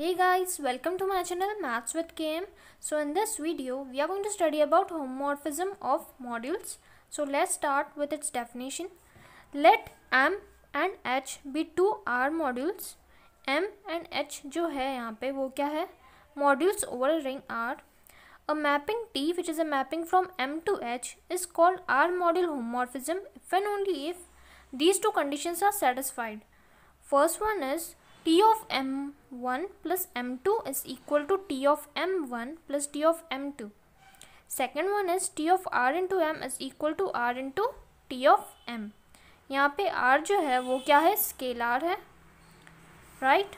Hey guys, welcome to my channel Maths with KM. So in this video, we are going to study about homomorphism of modules. So let's start with its definition. Let M and H be two R modules. M and H जो है यहाँ पे वो क्या है Modules over a ring R. A mapping T which is a mapping from M to H is called R module homomorphism if and only if these two conditions are satisfied. First one is t of m1 plus m2 is equal to t of m1 plus t of m2. Second one is t of r into m is equal to r into t of m. यहाँ पे r जो है वो क्या है R है right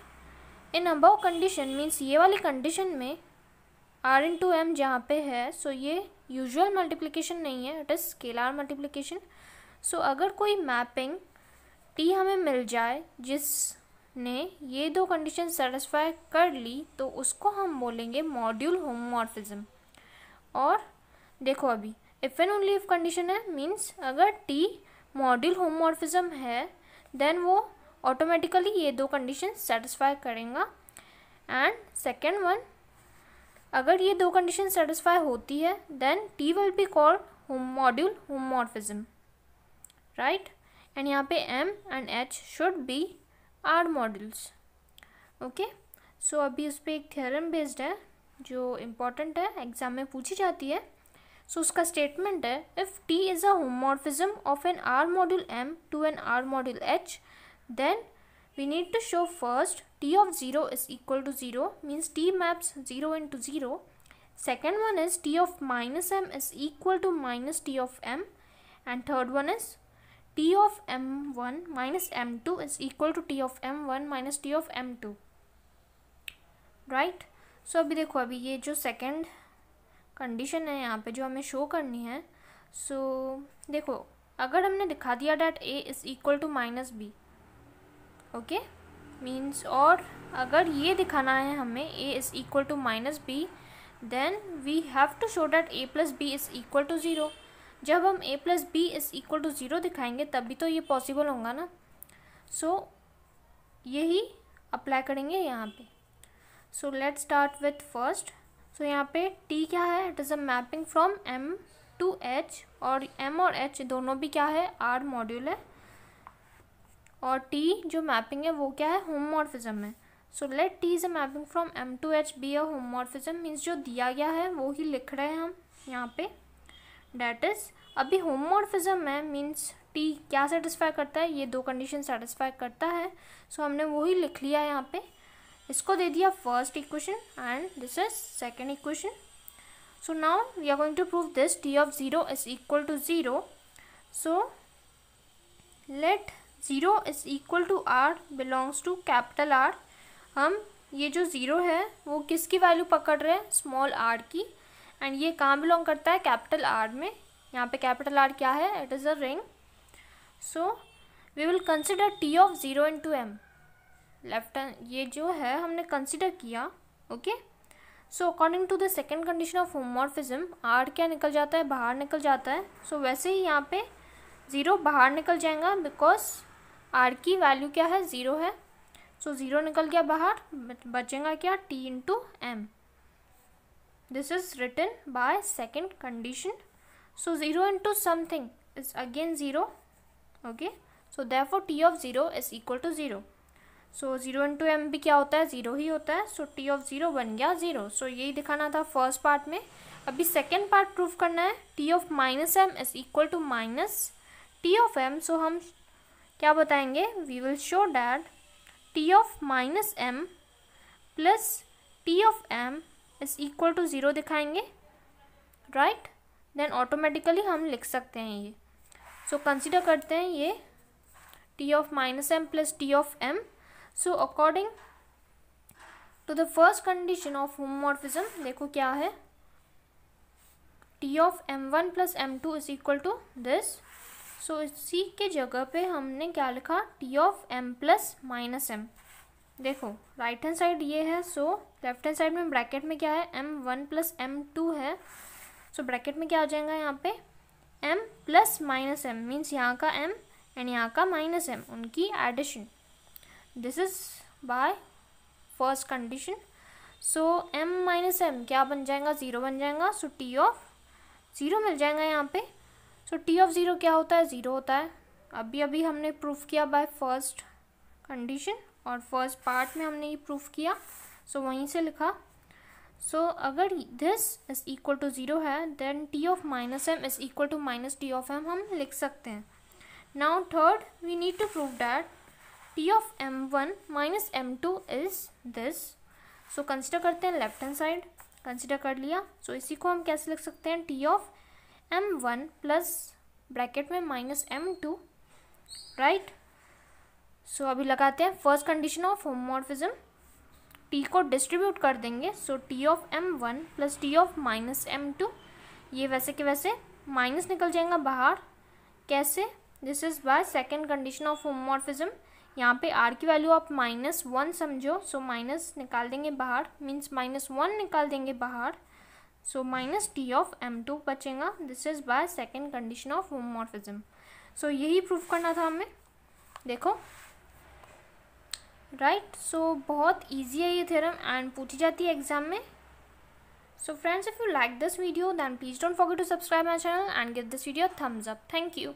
in above condition means ये वाली कंडीशन में आर इन टू एम जहाँ पे है सो ये यूजुअल मल्टीप्लीकेशन नहीं है it is R multiplication so अगर कोई मैपिंग टी हमें मिल जाए जिस ने ये दो कंडीशन सेटिस्फाई कर ली तो उसको हम बोलेंगे मॉड्यूल होमोमॉर्फिज्म और देखो अभी if and only if condition है मीन्स अगर टी मॉड्यूल होमोमॉर्फिज्म है देन वो ऑटोमेटिकली ये दो कंडीशन सेटिस्फाई करेगा एंड सेकेंड वन अगर ये दो कंडीशन सेटिस्फाई होती है then T will be called module homomorphism right and यहाँ पे M and H should be R models okay so अभी उस पर एक थियरम बेस्ड है जो इम्पॉर्टेंट है एग्जाम में पूछी जाती है सो so, उसका स्टेटमेंट है if T is a homomorphism of an R model M to an R model H then we need to show first T of zero is equal to zero means T maps zero into zero second one is T of minus M is equal to minus T of M and third one is t of m1 minus m2 is equal to t of m1 minus T of M two right so अभी देखो अभी ये जो second condition है यहाँ पे जो हमें शो करनी है सो so, देखो अगर हमने दिखा दिया that A is equal to minus B okay means और अगर ये दिखाना है हमें A is equal to minus B then we have to show that A plus B is equal to zero जब हम A plus B is equal to zero दिखाएंगे तभी तो ये पॉसिबल होगा ना सो so, यही अप्लाई करेंगे यहाँ पे so let start with first so यहाँ पे टी क्या है it is a mapping from M to H और एम और एच दोनों भी क्या है आर मॉड्यूल है और टी जो मैपिंग है वो क्या है होमोमॉर्फिज्म है so let T is a mapping from M to H be a homomorphism means जो दिया गया है वो ही लिख रहे हैं हम यहाँ पे डैट इज़ अभी होमोमॉर्फिज्म है मीन्स टी क्या सेटिस्फाई करता है ये दो कंडीशन सेटिस्फाई करता है सो so, हमने वही लिख लिया यहाँ पे इसको दे दिया first equation and this is second equation so now we are going to prove this T of zero is equal to zero so let zero is equal to R belongs to capital R हम ये जो zero है वो किसकी value पकड़ रहे हैं small are की एंड ये कहाँ बिलोंग करता है कैपिटल आर में यहाँ पे कैपिटल आर क्या है it is a ring so we will consider T of zero into M left ये जो है हमने कंसिडर किया okay so according to the second condition of homomorphism R क्या निकल जाता है बाहर निकल जाता है सो so, वैसे ही यहाँ पे ज़ीरो बाहर निकल जाएगा बिकॉज आर की वैल्यू क्या है ज़ीरो है सो so, ज़ीरो निकल गया बाहर बचेगा क्या T into M this is written by second condition so 0 into something is again 0 okay so therefore t of 0 is equal to 0 so zero into M भी क्या होता है ज़ीरो ही होता है सो टी ऑफ ज़ीरो बन गया ज़ीरो सो so, यही दिखाना था फर्स्ट पार्ट में अभी सेकेंड पार्ट प्रूव करना है T of minus M is equal to minus T of M so हम क्या बताएंगे we will show that T of minus M plus T of M is equal to zero दिखाएंगे right then automatically हम लिख सकते हैं ये सो so, consider करते हैं ये T of minus M plus T of M so according to the first condition of homomorphism देखो क्या है T of M one plus M two is equal to this so इसी के जगह पे हमने क्या लिखा T of M plus minus M देखो राइट हैंड साइड ये है सो लेफ्ट हैंड साइड में ब्रैकेट में क्या है M one plus M two है सो so, ब्रैकेट में क्या आ जाएगा यहाँ पे M plus minus M means यहाँ का एम एंड यहाँ का माइनस एम उनकी addition this is by first condition so M minus M क्या बन जाएगा ज़ीरो बन जाएगा सो टी ऑफ ज़ीरो मिल जाएगा यहाँ पे सो टी ऑफ ज़ीरो क्या होता है ज़ीरो होता है अभी अभी हमने प्रूफ किया बाय फर्स्ट कंडीशन और फर्स्ट पार्ट में हमने ये प्रूफ किया सो so, वहीं से लिखा सो so, अगर this is equal to zero है then T of minus M is equal to minus T of M हम लिख सकते हैं now third we need to prove that T of M one minus M two is this so consider करते हैं left hand side consider कर लिया सो so, इसी को हम कैसे लिख सकते हैं T of M one plus bracket में minus M two right so so, अभी लगाते हैं first condition of homomorphism T को डिस्ट्रीब्यूट कर देंगे so T of M one plus T of minus M two ये वैसे के वैसे माइनस निकल जाएगा बाहर कैसे this is by second condition of homomorphism यहाँ पे आर की वैल्यू आप माइनस वन समझो सो so माइनस निकाल देंगे बाहर मीन्स माइनस वन निकाल देंगे बाहर so minus T of M two बचेगा this is by second condition of homomorphism so यही प्रूफ करना था हमें देखो राइट right? सो so, बहुत ईजी है ये थेरम एंड पूछी जाती है एग्जाम में so friends if you like this video then please don't forget to subscribe my channel and give this video thumbs up thank you